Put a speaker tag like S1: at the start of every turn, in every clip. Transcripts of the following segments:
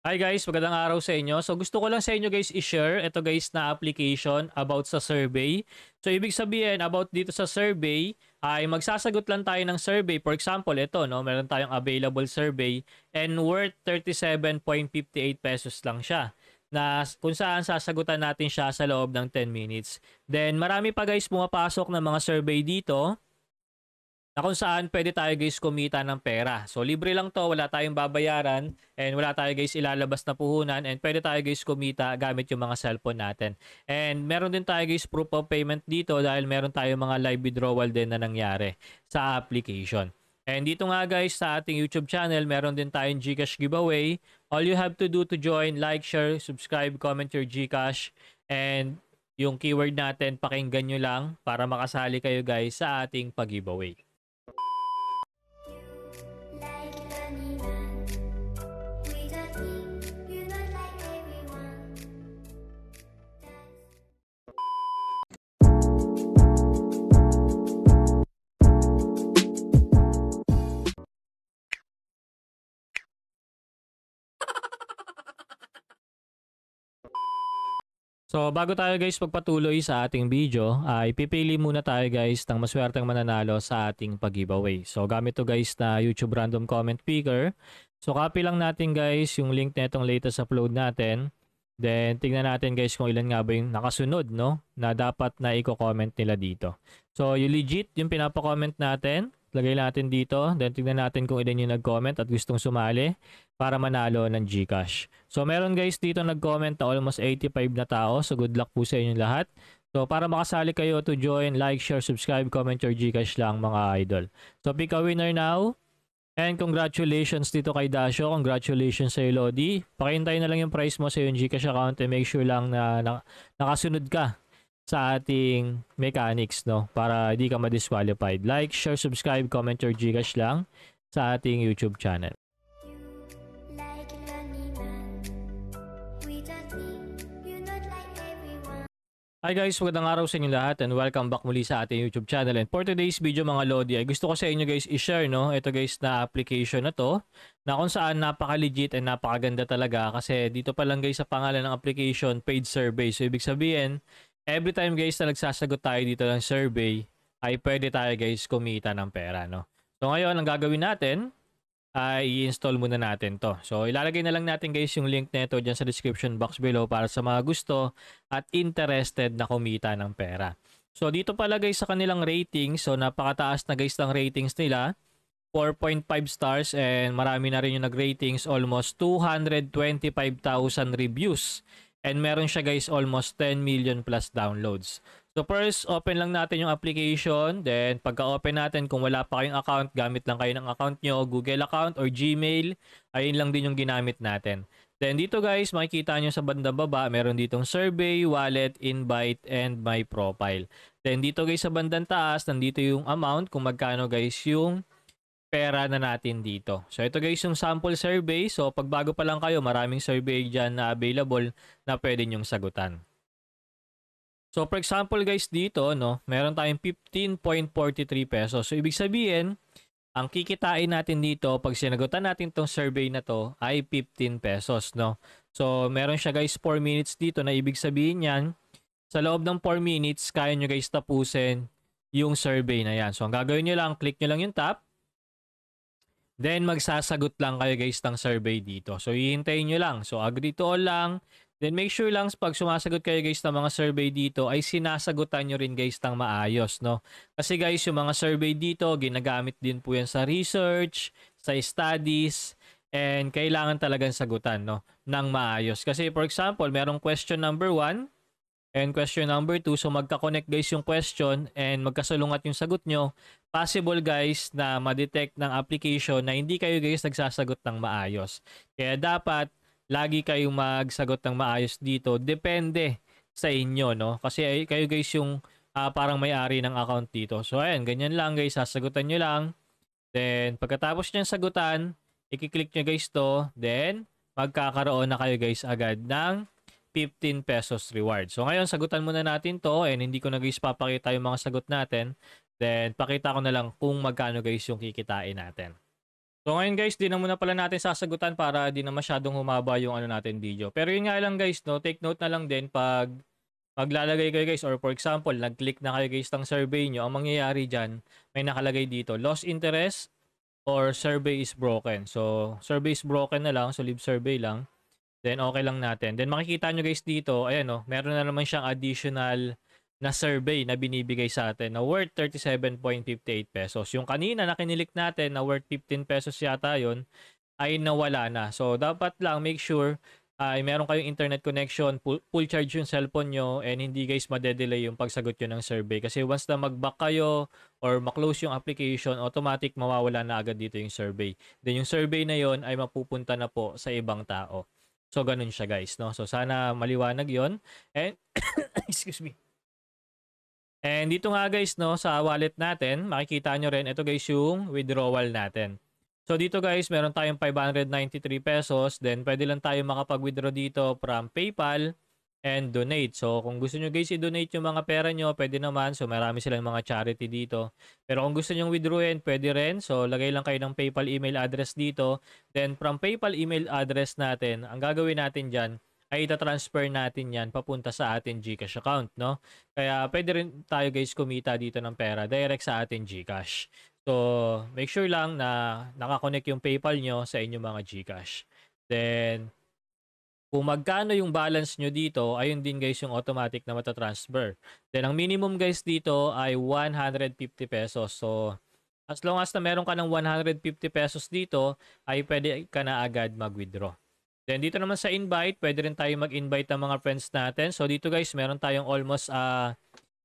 S1: Hi guys, magandang araw sa inyo. So gusto ko lang sa inyo guys i-share ito guys na application about sa survey. So ibig sabihin about dito sa survey ay magsasagot lang tayo ng survey. For example, ito no, meron tayong available survey and worth 37.58 pesos lang siya na kung saan sasagutan natin siya sa loob ng 10 minutes. Then marami pa guys pumapasok ng mga survey dito na kung saan pwede tayo guys kumita ng pera. So libre lang to, wala tayong babayaran and wala tayo guys ilalabas na puhunan and pwede tayo guys kumita gamit yung mga cellphone natin. And meron din tayo guys proof of payment dito dahil meron tayong mga live withdrawal din na nangyari sa application. And dito nga guys sa ating YouTube channel, meron din tayong GCash giveaway. All you have to do to join, like, share, subscribe, comment your GCash and yung keyword natin pakinggan nyo lang para makasali kayo guys sa ating pag-giveaway. So bago tayo guys pagpatuloy sa ating video, ay pipili muna tayo guys ng maswerteng mananalo sa ating pag-giveaway. So gamit to guys na YouTube random comment picker. So copy lang natin guys yung link na itong latest upload natin. Then tingnan natin guys kung ilan nga ba yung nakasunod no na dapat na i-comment nila dito. So yung legit yung pinapa-comment natin Lagay natin dito. Then tignan natin kung ilan yung nag-comment at gustong sumali para manalo ng GCash. So meron guys dito nag-comment na almost 85 na tao. So good luck po sa inyong lahat. So para makasali kayo to join, like, share, subscribe, comment your GCash lang mga idol. So pick a winner now. And congratulations dito kay Dasho. Congratulations sa Lodi. Pakintay na lang yung price mo sa yung GCash account and make sure lang na, na nakasunod ka sa ating mechanics, no? Para hindi ka ma-disqualified. Like, share, subscribe, comment, or gigash lang sa ating YouTube channel. Hi guys, magandang araw sa inyo lahat and welcome back muli sa ating YouTube channel. And for today's video mga Lodi, ay gusto ko sa inyo guys i-share no, ito guys na application na to na kung saan napaka-legit and napakaganda talaga kasi dito pa lang guys sa pangalan ng application paid survey. So ibig sabihin, every time guys na nagsasagot tayo dito ng survey, ay pwede tayo guys kumita ng pera, no? So ngayon, ang gagawin natin ay i-install muna natin to. So ilalagay na lang natin guys yung link nito diyan sa description box below para sa mga gusto at interested na kumita ng pera. So dito pala guys sa kanilang rating, so napakataas na guys ng ratings nila. 4.5 stars and marami na rin yung nag-ratings, almost 225,000 reviews. And meron siya guys almost 10 million plus downloads. So first, open lang natin yung application. Then pagka-open natin, kung wala pa kayong account, gamit lang kayo ng account nyo, Google account or Gmail. Ayun lang din yung ginamit natin. Then dito guys, makikita nyo sa banda baba, meron ditong survey, wallet, invite, and my profile. Then dito guys sa bandang taas, nandito yung amount kung magkano guys yung pera na natin dito. So ito guys yung sample survey. So pag bago pa lang kayo, maraming survey dyan na available na pwede nyong sagutan. So for example guys dito, no, meron tayong 15.43 pesos. So ibig sabihin, ang kikitain natin dito pag sinagutan natin tong survey na to ay 15 pesos, no. So meron siya guys 4 minutes dito na ibig sabihin niyan sa loob ng 4 minutes kaya nyo guys tapusin yung survey na yan. So ang gagawin nyo lang, click nyo lang yung tap Then magsasagot lang kayo guys ng survey dito. So hihintayin nyo lang. So agree to all lang. Then make sure lang pag sumasagot kayo guys ng mga survey dito ay sinasagutan nyo rin guys ng maayos. no Kasi guys yung mga survey dito ginagamit din po yan sa research, sa studies, and kailangan talagang sagutan no Nang maayos. Kasi for example merong question number 1 And question number 2, so magka-connect guys yung question and magkasalungat yung sagot nyo. Possible guys na ma-detect ng application na hindi kayo guys nagsasagot ng maayos. Kaya dapat lagi kayong magsagot ng maayos dito. Depende sa inyo, no? Kasi kayo guys yung uh, parang may-ari ng account dito. So ayan, ganyan lang guys, sasagutan nyo lang. Then pagkatapos nyo sagutan, i-click nyo guys to. Then magkakaroon na kayo guys agad ng 15 pesos reward. So ngayon, sagutan muna natin to and hindi ko na guys papakita yung mga sagot natin. Then, pakita ko na lang kung magkano guys yung kikitain natin. So ngayon guys, di na muna pala natin sasagutan para di na masyadong humaba yung ano natin video. Pero yun nga lang guys, no, take note na lang din pag maglalagay kayo guys or for example, nag-click na kayo guys ng survey nyo, ang mangyayari dyan, may nakalagay dito, lost interest or survey is broken. So survey is broken na lang, so leave survey lang. Then okay lang natin. Then makikita nyo guys dito, ayan oh, meron na naman siyang additional na survey na binibigay sa atin na worth 37.58 pesos. Yung kanina na kinilik natin na worth 15 pesos yata yon ay nawala na. So dapat lang make sure ay uh, meron kayong internet connection, full, full charge yung cellphone nyo, and hindi guys madedelay yung pagsagot nyo ng survey. Kasi once na mag-back kayo or maklose yung application, automatic mawawala na agad dito yung survey. Then yung survey na yon ay mapupunta na po sa ibang tao. So, ganun siya guys, no? So, sana maliwanag yon And, excuse me. And dito nga guys, no, sa wallet natin, makikita nyo rin, ito guys yung withdrawal natin. So, dito guys, meron tayong 593 pesos. Then, pwede lang tayo makapag-withdraw dito from PayPal and donate. So, kung gusto nyo guys i-donate yung mga pera nyo, pwede naman. So, marami silang mga charity dito. Pero kung gusto nyo withdrawin, pwede rin. So, lagay lang kayo ng PayPal email address dito. Then, from PayPal email address natin, ang gagawin natin dyan, ay transfer natin yan papunta sa ating GCash account, no? Kaya pwede rin tayo guys kumita dito ng pera direct sa ating GCash. So, make sure lang na nakakonect yung PayPal nyo sa inyong mga GCash. Then, kung magkano yung balance nyo dito, ayun din guys yung automatic na matatransfer. Then ang minimum guys dito ay 150 pesos. So as long as na meron ka ng 150 pesos dito, ay pwede ka na agad mag-withdraw. Then dito naman sa invite, pwede rin tayo mag-invite ng mga friends natin. So dito guys, meron tayong almost uh, ah,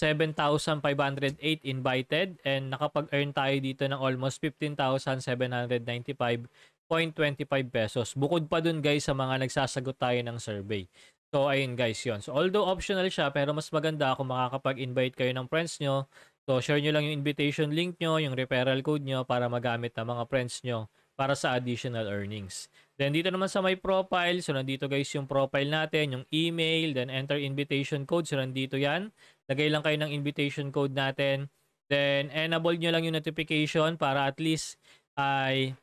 S1: 7,508 invited and nakapag-earn tayo dito ng almost 15,795 0.25 pesos. Bukod pa dun guys sa mga nagsasagot tayo ng survey. So ayun guys yun. So although optional siya pero mas maganda kung makakapag-invite kayo ng friends nyo. So share nyo lang yung invitation link nyo, yung referral code nyo para magamit ng mga friends nyo para sa additional earnings. Then dito naman sa my profile, so nandito guys yung profile natin, yung email, then enter invitation code, so nandito yan. Lagay lang kayo ng invitation code natin. Then enable nyo lang yung notification para at least ay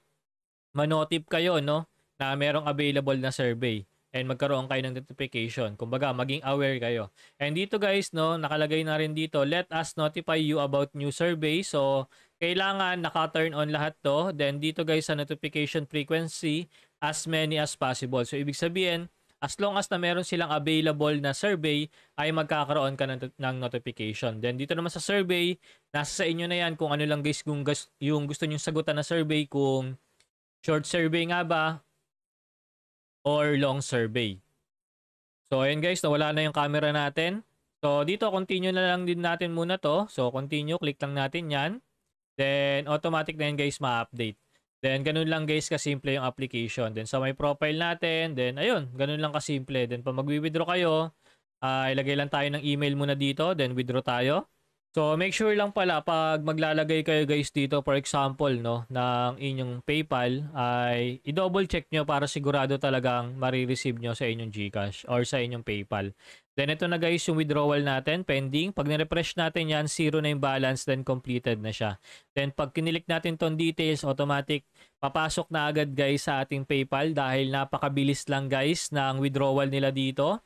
S1: manotip kayo no na merong available na survey and magkaroon kayo ng notification. Kumbaga, maging aware kayo. And dito guys, no, nakalagay na rin dito, let us notify you about new survey. So, kailangan naka-turn on lahat to. Then dito guys, sa notification frequency, as many as possible. So, ibig sabihin, as long as na meron silang available na survey, ay magkakaroon ka ng, ng notification. Then dito naman sa survey, nasa sa inyo na yan kung ano lang guys, kung gas, yung gusto nyong sagutan na survey, kung Short survey nga ba? Or long survey? So, ayan guys, nawala na yung camera natin. So, dito, continue na lang din natin muna to. So, continue. Click lang natin yan. Then, automatic na yan guys, ma-update. Then, ganun lang guys, kasimple yung application. Then, sa may profile natin, then, ayun, ganun lang kasimple. Then, pag mag-withdraw kayo, uh, ilagay lang tayo ng email muna dito, then withdraw tayo. So, make sure lang pala pag maglalagay kayo guys dito, for example, no, ng inyong PayPal, ay i-double check nyo para sigurado talagang marireceive nyo sa inyong GCash or sa inyong PayPal. Then, ito na guys yung withdrawal natin, pending. Pag nirefresh natin yan, zero na yung balance, then completed na siya. Then, pag kinilik natin tong details, automatic, papasok na agad guys sa ating PayPal dahil napakabilis lang guys ng withdrawal nila dito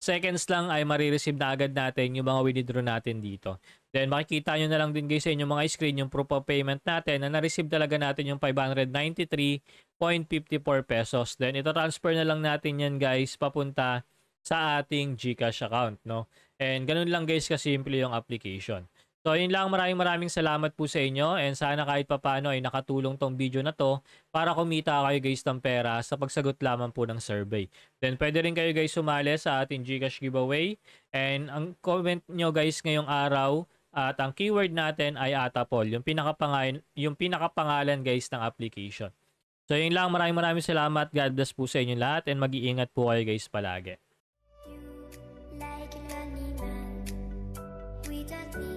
S1: seconds lang ay marireceive na agad natin yung mga winidraw natin dito. Then makikita nyo na lang din guys sa inyong mga screen yung proof of payment natin na na-receive talaga natin yung 593.54 pesos. Then ito transfer na lang natin yan guys papunta sa ating GCash account. no And ganun lang guys kasimple yung application. So, yun lang. Maraming maraming salamat po sa inyo. And sana kahit papano ay nakatulong tong video na to para kumita kayo guys ng pera sa pagsagot lamang po ng survey. Then, pwede rin kayo guys sumali sa ating Gcash giveaway. And ang comment nyo guys ngayong araw at ang keyword natin ay Atapol, yung pinakapangalan, yung pinakapangalan guys ng application. So, yun lang. Maraming maraming salamat. God bless po sa inyo lahat and mag-iingat po kayo guys palagi. You, like